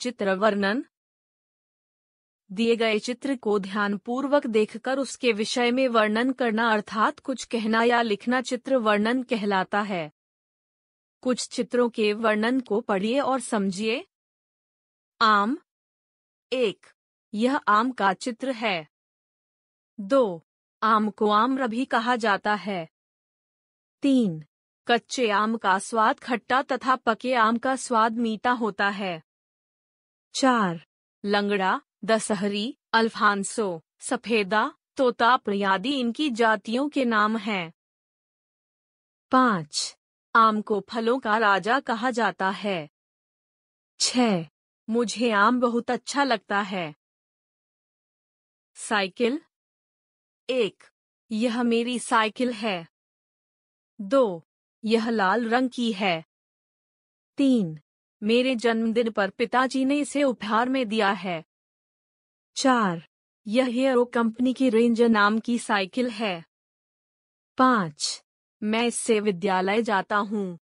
चित्र वर्णन दिए गए चित्र को ध्यानपूर्वक देखकर उसके विषय में वर्णन करना अर्थात कुछ कहना या लिखना चित्र वर्णन कहलाता है कुछ चित्रों के वर्णन को पढ़िए और समझिए आम एक यह आम का चित्र है दो आम को आम्र भी कहा जाता है तीन कच्चे आम का स्वाद खट्टा तथा पके आम का स्वाद मीठा होता है चार लंगड़ा दशहरी अल्फांसो सफेदा तोता प्रयादि इनकी जातियों के नाम हैं पाँच आम को फलों का राजा कहा जाता है छ मुझे आम बहुत अच्छा लगता है साइकिल एक यह मेरी साइकिल है दो यह लाल रंग की है तीन मेरे जन्मदिन पर पिताजी ने इसे उपहार में दिया है चार यह हीरो कंपनी की रेंजर नाम की साइकिल है पाँच मैं इससे विद्यालय जाता हूँ